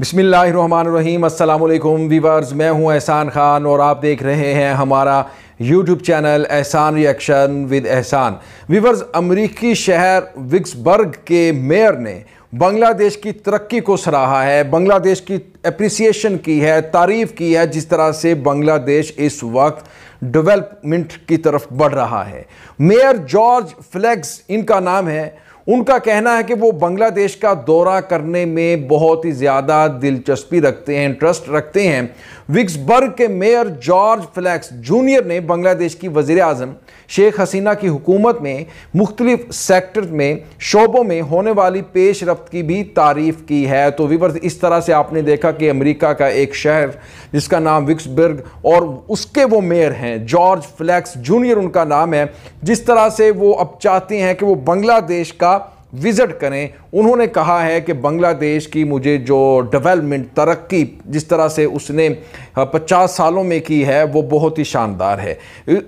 बसमीम वीवर्स मैं हूं एहसान ख़ान और आप देख रहे हैं हमारा YouTube channel Ehsan reaction with Ehsan viewers अमरीकी शहर विक्सबर्ग के मेयर ने बांग्लादेश की तरक्की को सराहा है बांग्लादेश की अप्रिसिएशन की है तारीफ़ की है जिस तरह से बांग्लादेश इस वक्त डेवलपमेंट की तरफ बढ़ रहा है मेयर जॉर्ज फ्लैग्स इनका नाम है उनका कहना है कि वो बांग्लादेश का दौरा करने में बहुत ही ज़्यादा दिलचस्पी रखते हैं इंटरेस्ट रखते हैं विक्सबर्ग के मेयर जॉर्ज फ्लैक्स जूनियर ने बांग्लादेश की वजीर अजम शेख हसीना की हुकूमत में मुख्तलिफ सेक्टर में शोबों में होने वाली पेश रफ्त की भी तारीफ की है तो वीवर इस तरह से आपने देखा कि अमरीका का एक शहर जिसका नाम विक्सबर्ग और उसके वो मेयर हैं जॉर्ज फ्लैक्स जूनियर उनका नाम है जिस तरह से वो अब चाहते हैं कि वो बांग्लादेश का विज़िट करें उन्होंने कहा है कि बांग्लादेश की मुझे जो डेवलपमेंट तरक्की जिस तरह से उसने 50 सालों में की है वो बहुत ही शानदार है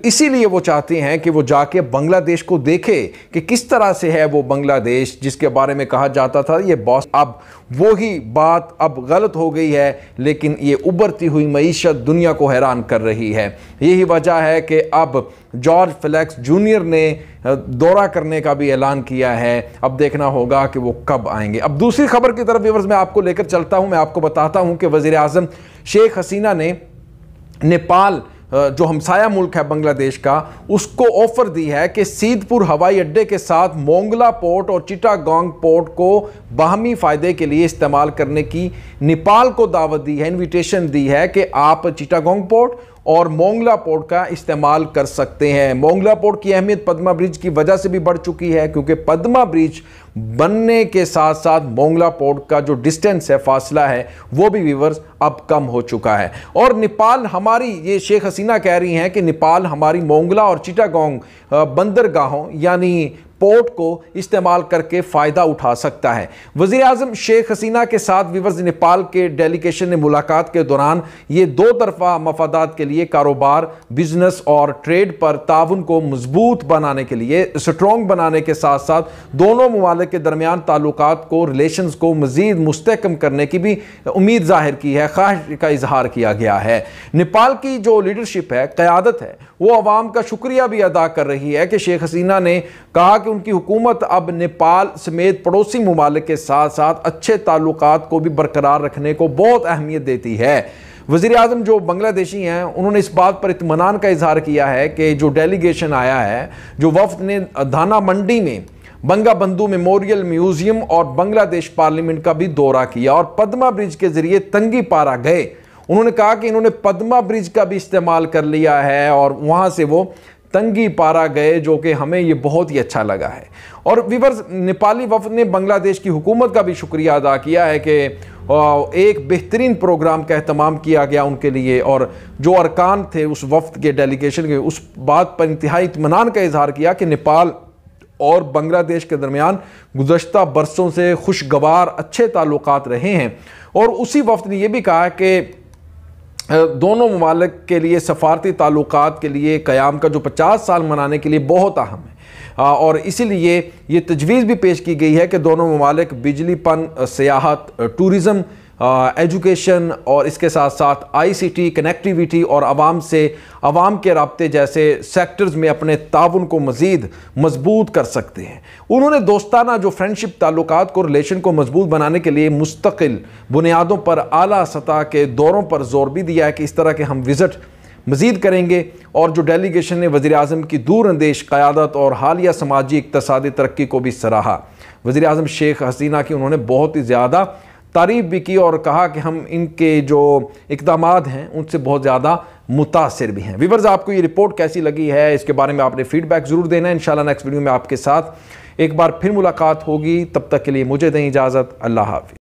इसीलिए वो चाहते हैं कि वो जाके बांग्लादेश को देखे कि किस तरह से है वो बांग्लादेश जिसके बारे में कहा जाता था ये बॉस अब वही बात अब गलत हो गई है लेकिन ये उभरती हुई मीशत दुनिया को हैरान कर रही है यही वजह है कि अब जॉर्ज फ्लैक्स जूनियर ने दौरा करने का भी ऐलान किया है अब देखना होगा कि वो कब आएंगे अब दूसरी खबर की तरफ व्यवर्स मैं आपको लेकर चलता हूँ मैं आपको बताता हूँ कि वज़ी अजम शेख हसीना ने नेपाल जो हमसाया मुल्क है बांग्लादेश का उसको ऑफर दी है कि सीदपुर हवाई अड्डे के साथ मोंगला पोर्ट और चिटागोंग पोर्ट को बाहमी फ़ायदे के लिए इस्तेमाल करने की नेपाल को दावत दी है इनविटेशन दी है कि आप चिटागोंग पोर्ट और मोंगला पोर्ट का इस्तेमाल कर सकते हैं मोंगला पोर्ट की अहमियत पद्मा ब्रिज की वजह से भी बढ़ चुकी है क्योंकि पद्मा ब्रिज बनने के साथ साथ मोंगला पोर्ट का जो डिस्टेंस है फासला है वो भी व्यूवर्स अब कम हो चुका है और नेपाल हमारी ये शेख हसीना कह रही हैं कि नेपाल हमारी मोंगला और चिटागोंग बंदरगाहों यानी पोर्ट को इस्तेमाल करके फ़ायदा उठा सकता है वजी अजम शेख हसीना के साथ विवर्स नेपाल के डेलीगेशन ने मुलाकात के दौरान ये दो तरफा मफादात के लिए कारोबार बिजनेस और ट्रेड पर ताउन को मजबूत बनाने के लिए स्ट्रॉन्ग बनाने के साथ साथ दोनों ममालिक के दरमियान ताल्लुक को रिलेशन को मज़ीद मुस्तकम करने की भी उम्मीद ज़ाहिर की है ख्वाहिश का इजहार किया गया है नेपाल की जो लीडरशिप है क़्यादत है वो आवाम का शुक्रिया भी अदा कर रही है कि शेख हसीना ने कहा कि उनकी हुकूमत अब नेपाल समेत पड़ोसी ममालिक के साथ साथ अच्छे ताल्लुक को भी बरकरार रखने को बहुत अहमियत देती है वज़ी अजम जो बंग्लादेशी हैं उन्होंने इस बात पर इतमान का इजहार किया है कि जो डेलीगेशन आया है जो वफद ने धाना मंडी में बंगा बंधु मेमोरियल म्यूज़ियम और बांग्लादेश पार्लियामेंट का भी दौरा किया और पदमा ब्रिज के ज़रिए तंगी पारा गए उन्होंने कहा कि इन्होंने पदमा ब्रिज का भी इस्तेमाल कर लिया है और वहाँ से वो तंगी पारा गए जो कि हमें ये बहुत ही अच्छा लगा है और विवर्स नेपाली वफद ने बांग्लादेश की हुकूमत का भी शुक्रिया अदा किया है कि एक बेहतरीन प्रोग्राम का अहतमाम किया गया उनके लिए और जो अरकान थे उस वफद के डेलीगेशन के उस बात पर इंतहाई इतमान का इजहार किया कि नेपाल और बांग्लादेश के दरमियान गुजशत बरसों से खुशगवार अच्छे ताल्लुक रहे हैं और उसी वफद ने यह भी कहा कि दोनों ममालिक के लिए सफारती ताल्लुक़ के लिए क़्याम का जो पचास साल मनाने के लिए बहुत अहम है और इसीलिए ये तजवीज़ भी पेश की गई है कि दोनों बिजली बिजलीपन सियाहत टूरिज़म एजुकेशन और इसके साथ साथ आईसीटी कनेक्टिविटी और आवाम से आवाम के रबते जैसे सेक्टर्स में अपने ताउन को मज़ीद मजबूत कर सकते हैं उन्होंने दोस्ताना जो फ्रेंडशिप ताल्लुक को रिलेशन को मजबूत बनाने के लिए मुस्तकिल बुनियादों पर अली सतह के दौरों पर जोर भी दिया है कि इस तरह के हम विज़िट मज़ीद करेंगे और जो डेलीगेशन ने वज़ी अजम की दूरंदेश क़्यादत और हालिया समाजी इकतसादी तरक्की को भी सराहा वज़ी अजम शेख हसीना की उन्होंने बहुत ही ज़्यादा तारीफ़ भी की और कहा कि हम इनके जो इकदाम हैं उनसे बहुत ज़्यादा मुतासर भी हैं वीवर्स आपको ये रिपोर्ट कैसी लगी है इसके बारे में आपने फीडबैक ज़रूर देना है इनशाला नेक्स्ट वीडियो में आपके साथ एक बार फिर मुलाकात होगी तब तक के लिए मुझे दें इजाज़त अल्लाह हाफि